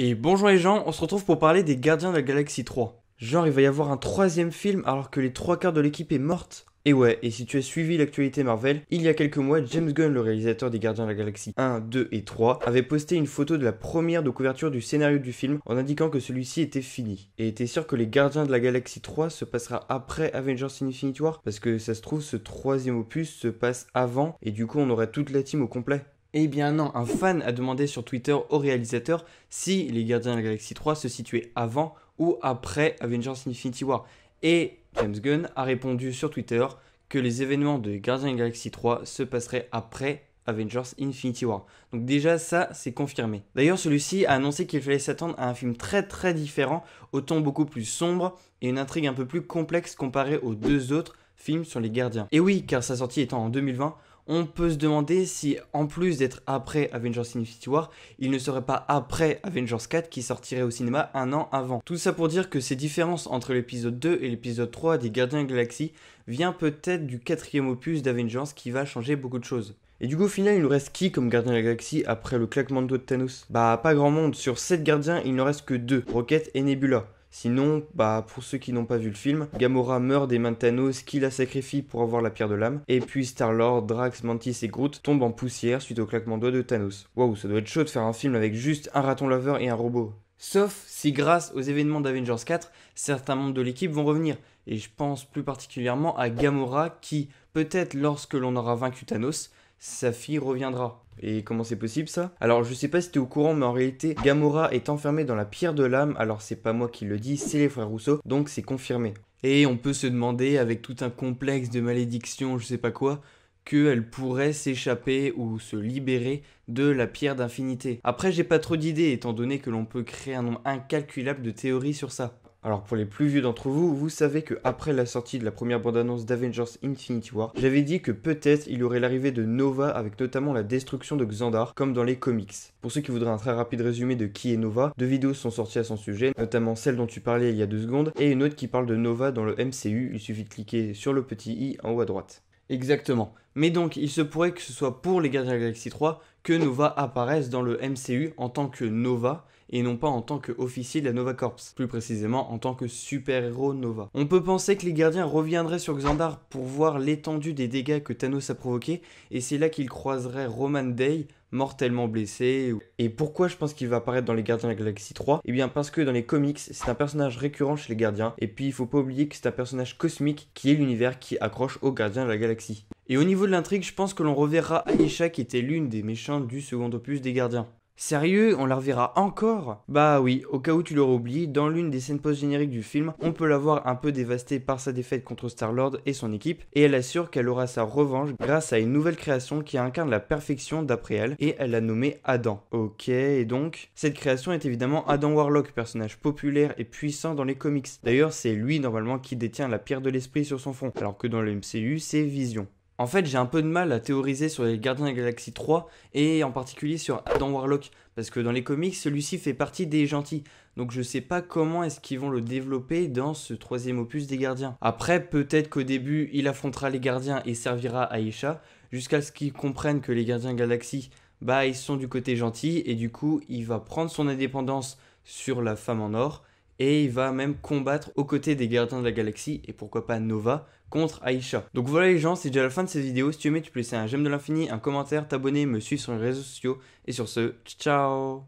Et bonjour les gens, on se retrouve pour parler des Gardiens de la Galaxie 3. Genre il va y avoir un troisième film alors que les trois quarts de l'équipe est morte et ouais, et si tu as suivi l'actualité Marvel, il y a quelques mois, James Gunn, le réalisateur des Gardiens de la Galaxie 1, 2 et 3, avait posté une photo de la première de couverture du scénario du film en indiquant que celui-ci était fini, et était sûr que les Gardiens de la Galaxie 3 se passera après Avengers Infinity War, parce que ça se trouve, ce troisième opus se passe avant, et du coup on aurait toute la team au complet. Eh bien non, un fan a demandé sur Twitter au réalisateur si les Gardiens de la Galaxie 3 se situaient avant ou après Avengers Infinity War. Et James Gunn a répondu sur Twitter que les événements de Gardiens de la Galaxie 3 se passeraient après Avengers Infinity War. Donc déjà ça c'est confirmé. D'ailleurs celui-ci a annoncé qu'il fallait s'attendre à un film très très différent, au ton beaucoup plus sombre et une intrigue un peu plus complexe comparée aux deux autres films sur les gardiens. Et oui, car sa sortie étant en 2020, on peut se demander si, en plus d'être après Avengers Infinity War, il ne serait pas après Avengers 4 qui sortirait au cinéma un an avant. Tout ça pour dire que ces différences entre l'épisode 2 et l'épisode 3 des Gardiens de la Galaxie vient peut-être du quatrième opus d'Avengers qui va changer beaucoup de choses. Et du coup, au final, il nous reste qui comme gardien de la galaxie après le claquement de doigts de Thanos Bah, pas grand monde. Sur 7 gardiens, il ne reste que 2, Rocket et Nebula. Sinon, bah, pour ceux qui n'ont pas vu le film, Gamora meurt des mains de Thanos qui la sacrifie pour avoir la pierre de l'âme, et puis Star-Lord, Drax, Mantis et Groot tombent en poussière suite au claquement de doigts de Thanos. Waouh, ça doit être chaud de faire un film avec juste un raton laveur et un robot. Sauf si grâce aux événements d'Avengers 4, certains membres de l'équipe vont revenir, et je pense plus particulièrement à Gamora qui, peut-être lorsque l'on aura vaincu Thanos, sa fille reviendra. Et comment c'est possible ça Alors je sais pas si t'es au courant mais en réalité Gamora est enfermée dans la pierre de l'âme, alors c'est pas moi qui le dis, c'est les frères Rousseau, donc c'est confirmé. Et on peut se demander avec tout un complexe de malédiction, je sais pas quoi, qu'elle pourrait s'échapper ou se libérer de la pierre d'infinité. Après j'ai pas trop d'idées étant donné que l'on peut créer un nombre incalculable de théories sur ça. Alors pour les plus vieux d'entre vous, vous savez que après la sortie de la première bande-annonce d'Avengers Infinity War, j'avais dit que peut-être il y aurait l'arrivée de Nova avec notamment la destruction de Xandar comme dans les comics. Pour ceux qui voudraient un très rapide résumé de qui est Nova, deux vidéos sont sorties à son sujet, notamment celle dont tu parlais il y a deux secondes et une autre qui parle de Nova dans le MCU, il suffit de cliquer sur le petit i en haut à droite. Exactement. Mais donc, il se pourrait que ce soit pour les Gardiens de la Galaxie 3 que Nova apparaisse dans le MCU en tant que Nova et non pas en tant qu'officier de la Nova Corps, plus précisément en tant que super-héros Nova. On peut penser que les gardiens reviendraient sur Xandar pour voir l'étendue des dégâts que Thanos a provoqués, et c'est là qu'ils croiseraient Roman Day, mortellement blessé. Et pourquoi je pense qu'il va apparaître dans les Gardiens de la Galaxie 3 Eh bien parce que dans les comics, c'est un personnage récurrent chez les Gardiens, et puis il faut pas oublier que c'est un personnage cosmique qui est l'univers qui accroche aux Gardiens de la Galaxie. Et au niveau de l'intrigue, je pense que l'on reverra Ayesha qui était l'une des méchants du second opus des Gardiens. Sérieux, on la reverra encore Bah oui, au cas où tu l'auras oublié, dans l'une des scènes post-génériques du film, on peut la voir un peu dévastée par sa défaite contre Star-Lord et son équipe, et elle assure qu'elle aura sa revanche grâce à une nouvelle création qui incarne la perfection d'après elle, et elle l'a nommée Adam. Ok, et donc Cette création est évidemment Adam Warlock, personnage populaire et puissant dans les comics. D'ailleurs, c'est lui normalement qui détient la pierre de l'esprit sur son front, alors que dans le MCU, c'est Vision. En fait, j'ai un peu de mal à théoriser sur les Gardiens de la Galaxie 3 et en particulier sur Adam Warlock parce que dans les comics, celui-ci fait partie des gentils. Donc je ne sais pas comment est-ce qu'ils vont le développer dans ce troisième opus des Gardiens. Après, peut-être qu'au début, il affrontera les Gardiens et servira à Aisha jusqu'à ce qu'ils comprennent que les Gardiens de la Galaxie, bah ils sont du côté gentil et du coup, il va prendre son indépendance sur la femme en or et il va même combattre aux côtés des gardiens de la galaxie et pourquoi pas Nova contre Aisha. Donc voilà les gens, c'est déjà la fin de cette vidéo. Si tu aimes, tu peux laisser un j'aime de l'infini, un commentaire, t'abonner, me suivre sur les réseaux sociaux. Et sur ce, ciao